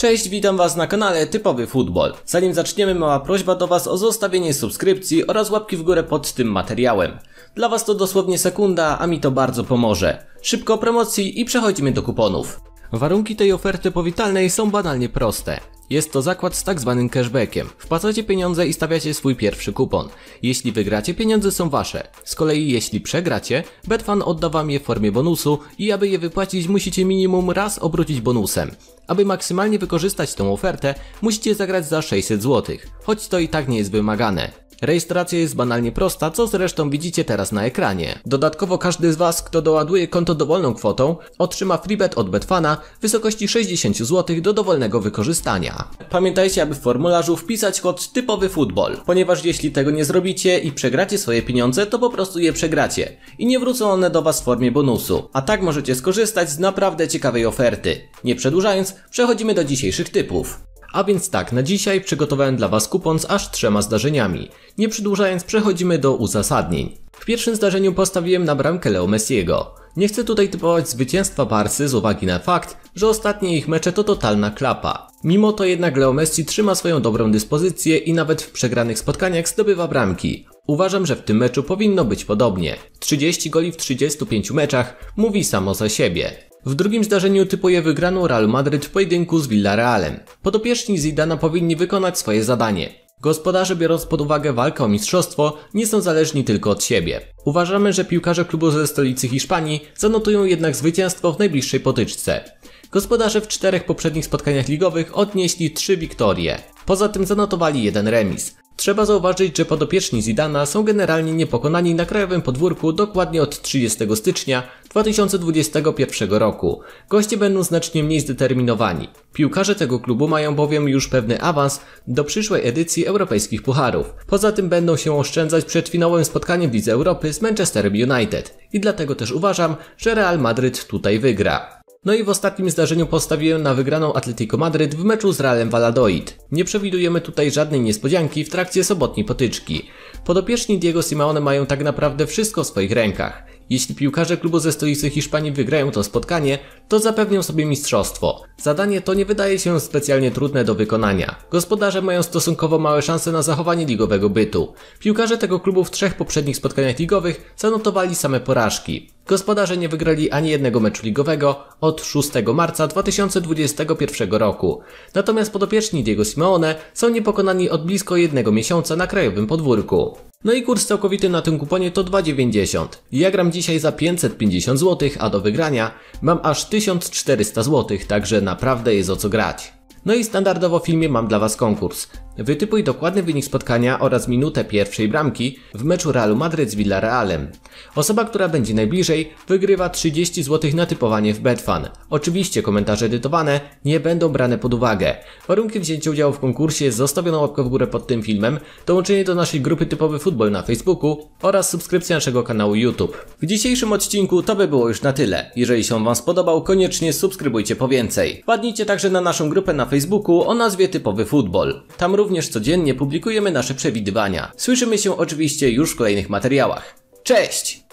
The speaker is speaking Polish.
Cześć, witam Was na kanale Typowy Futbol. Zanim zaczniemy, mała prośba do Was o zostawienie subskrypcji oraz łapki w górę pod tym materiałem. Dla Was to dosłownie sekunda, a mi to bardzo pomoże. Szybko o promocji i przechodzimy do kuponów. Warunki tej oferty powitalnej są banalnie proste. Jest to zakład z tak zwanym cashbackiem. Wpłacacie pieniądze i stawiacie swój pierwszy kupon. Jeśli wygracie, pieniądze są wasze. Z kolei jeśli przegracie, Betfan odda wam je w formie bonusu i aby je wypłacić musicie minimum raz obrócić bonusem. Aby maksymalnie wykorzystać tą ofertę, musicie zagrać za 600 zł, choć to i tak nie jest wymagane. Rejestracja jest banalnie prosta, co zresztą widzicie teraz na ekranie. Dodatkowo każdy z Was, kto doładuje konto dowolną kwotą, otrzyma freebet od Betfana w wysokości 60 zł do dowolnego wykorzystania. Pamiętajcie, aby w formularzu wpisać kod typowy futbol, ponieważ jeśli tego nie zrobicie i przegracie swoje pieniądze, to po prostu je przegracie i nie wrócą one do Was w formie bonusu. A tak możecie skorzystać z naprawdę ciekawej oferty. Nie przedłużając, przechodzimy do dzisiejszych typów. A więc tak, na dzisiaj przygotowałem dla Was kupon z aż trzema zdarzeniami. Nie przedłużając, przechodzimy do uzasadnień. W pierwszym zdarzeniu postawiłem na bramkę Leo Messiego. Nie chcę tutaj typować zwycięstwa Barsy z uwagi na fakt, że ostatnie ich mecze to totalna klapa. Mimo to jednak Leo Messi trzyma swoją dobrą dyspozycję i nawet w przegranych spotkaniach zdobywa bramki. Uważam, że w tym meczu powinno być podobnie. 30 goli w 35 meczach mówi samo za siebie. W drugim zdarzeniu typuje wygraną Real Madryt w pojedynku z Villarrealem. Podopieczni Zidana powinni wykonać swoje zadanie. Gospodarze biorąc pod uwagę walkę o mistrzostwo nie są zależni tylko od siebie. Uważamy, że piłkarze klubu ze stolicy Hiszpanii zanotują jednak zwycięstwo w najbliższej potyczce. Gospodarze w czterech poprzednich spotkaniach ligowych odnieśli trzy wiktorie. Poza tym zanotowali jeden remis. Trzeba zauważyć, że podopieczni Zidana są generalnie niepokonani na krajowym podwórku dokładnie od 30 stycznia 2021 roku. Goście będą znacznie mniej zdeterminowani. Piłkarze tego klubu mają bowiem już pewny awans do przyszłej edycji europejskich pucharów. Poza tym będą się oszczędzać przed finałowym spotkaniem w Lidze Europy z Manchesterem United. I dlatego też uważam, że Real Madryt tutaj wygra. No i w ostatnim zdarzeniu postawiłem na wygraną Atletico Madryt w meczu z Realem Valladolid. Nie przewidujemy tutaj żadnej niespodzianki w trakcie sobotniej potyczki. Podopieczni Diego Simeone mają tak naprawdę wszystko w swoich rękach. Jeśli piłkarze klubu ze stolicy Hiszpanii wygrają to spotkanie, to zapewnią sobie mistrzostwo. Zadanie to nie wydaje się specjalnie trudne do wykonania. Gospodarze mają stosunkowo małe szanse na zachowanie ligowego bytu. Piłkarze tego klubu w trzech poprzednich spotkaniach ligowych zanotowali same porażki. Gospodarze nie wygrali ani jednego meczu ligowego od 6 marca 2021 roku. Natomiast podopieczni Diego Simeone są niepokonani od blisko jednego miesiąca na krajowym podwórku. No i kurs całkowity na tym kuponie to 2,90. Ja gram dzisiaj za 550 zł, a do wygrania mam aż 1400 zł, także naprawdę jest o co grać. No i standardowo w filmie mam dla Was konkurs. Wytypuj dokładny wynik spotkania oraz minutę pierwszej bramki w meczu Realu Madryt z Villarrealem. Osoba, która będzie najbliżej, wygrywa 30 zł na typowanie w Betfan. Oczywiście komentarze edytowane nie będą brane pod uwagę. Warunkiem wzięcia udziału w konkursie jest łapkę w górę pod tym filmem, dołączenie do naszej grupy typowy futbol na Facebooku oraz subskrypcja naszego kanału YouTube. W dzisiejszym odcinku to by było już na tyle. Jeżeli się Wam spodobał, koniecznie subskrybujcie po więcej. Wpadnijcie także na naszą grupę na Facebooku o nazwie Typowy Futbol. Tam również również codziennie publikujemy nasze przewidywania. Słyszymy się oczywiście już w kolejnych materiałach. Cześć!